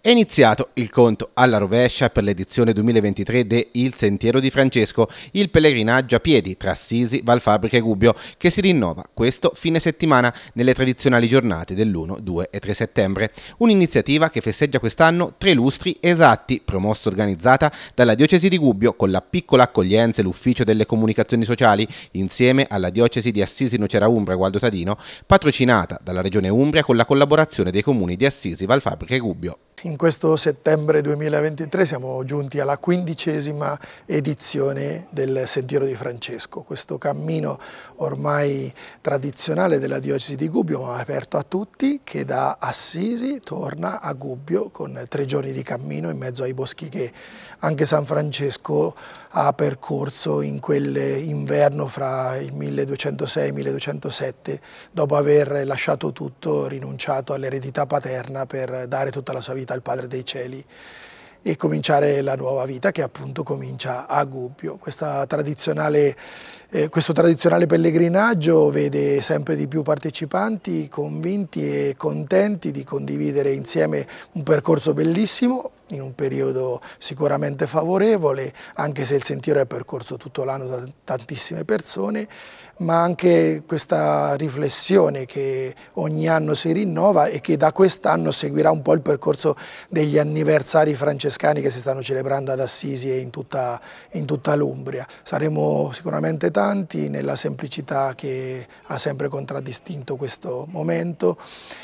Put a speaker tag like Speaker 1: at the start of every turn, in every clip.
Speaker 1: È iniziato il conto alla rovescia per l'edizione 2023 de Il Sentiero di Francesco, il pellegrinaggio a piedi tra Assisi, Valfabrica e Gubbio, che si rinnova questo fine settimana nelle tradizionali giornate dell'1, 2 e 3 settembre. Un'iniziativa che festeggia quest'anno tre lustri esatti, promossa e organizzata dalla Diocesi di Gubbio con la piccola accoglienza e l'Ufficio delle Comunicazioni Sociali, insieme alla Diocesi di Assisi Nocera Umbra e Gualdo Tadino, patrocinata dalla Regione Umbria con la collaborazione dei comuni di Assisi, Valfabrica e Gubbio.
Speaker 2: In questo settembre 2023 siamo giunti alla quindicesima edizione del Sentiero di Francesco, questo cammino ormai tradizionale della diocesi di Gubbio, ma aperto a tutti, che da Assisi torna a Gubbio con tre giorni di cammino in mezzo ai boschi che anche San Francesco ha percorso in quell'inverno fra il 1206 e il 1207, dopo aver lasciato tutto, rinunciato all'eredità paterna per dare tutta la sua vita dal Padre dei Cieli e cominciare la nuova vita che appunto comincia a Gubbio. Questa tradizionale eh, questo tradizionale pellegrinaggio vede sempre di più partecipanti convinti e contenti di condividere insieme un percorso bellissimo in un periodo sicuramente favorevole, anche se il sentiero è percorso tutto l'anno da tantissime persone, ma anche questa riflessione che ogni anno si rinnova e che da quest'anno seguirà un po' il percorso degli anniversari francescani che si stanno celebrando ad Assisi e in tutta, in tutta l'Umbria. Saremo sicuramente tanti importanti nella semplicità che ha sempre contraddistinto questo momento,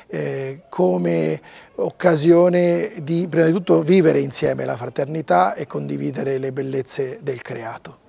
Speaker 2: eh, come occasione di prima di tutto vivere insieme la fraternità e condividere le bellezze del creato.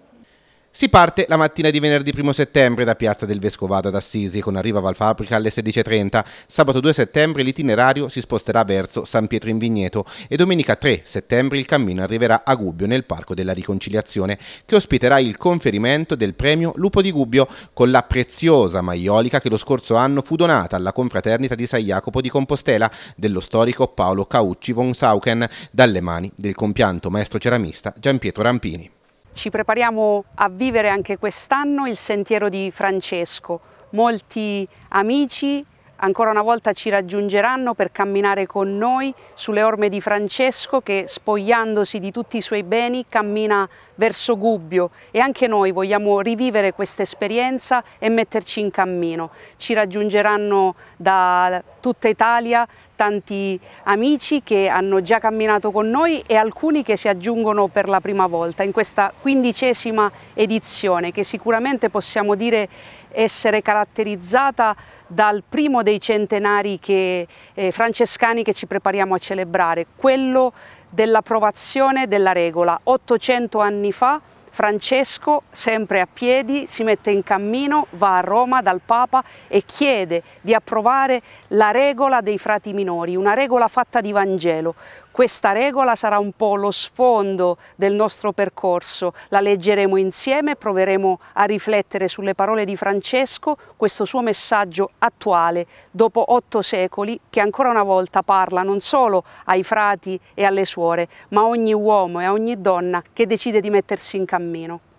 Speaker 1: Si parte la mattina di venerdì 1 settembre da Piazza del Vescovado ad Assisi con arrivo a Valfabrica alle 16.30. Sabato 2 settembre l'itinerario si sposterà verso San Pietro in Vigneto e domenica 3 settembre il cammino arriverà a Gubbio nel Parco della Riconciliazione che ospiterà il conferimento del premio Lupo di Gubbio con la preziosa maiolica che lo scorso anno fu donata alla confraternita di San Jacopo di Compostela dello storico Paolo Caucci von Sauken dalle mani del compianto maestro ceramista Gian Pietro Rampini.
Speaker 3: Ci prepariamo a vivere anche quest'anno il sentiero di Francesco. Molti amici ancora una volta ci raggiungeranno per camminare con noi sulle orme di Francesco che spogliandosi di tutti i suoi beni cammina verso Gubbio e anche noi vogliamo rivivere questa esperienza e metterci in cammino. Ci raggiungeranno da tutta Italia tanti amici che hanno già camminato con noi e alcuni che si aggiungono per la prima volta in questa quindicesima edizione che sicuramente possiamo dire essere caratterizzata dal primo dei centenari che, eh, francescani che ci prepariamo a celebrare, quello dell'approvazione della regola. 800 anni fa Francesco, sempre a piedi, si mette in cammino, va a Roma dal Papa e chiede di approvare la regola dei frati minori, una regola fatta di Vangelo. Questa regola sarà un po' lo sfondo del nostro percorso, la leggeremo insieme, proveremo a riflettere sulle parole di Francesco, questo suo messaggio attuale dopo otto secoli che ancora una volta parla non solo ai frati e alle suore, ma a ogni uomo e a ogni donna che decide di mettersi in cammino meno.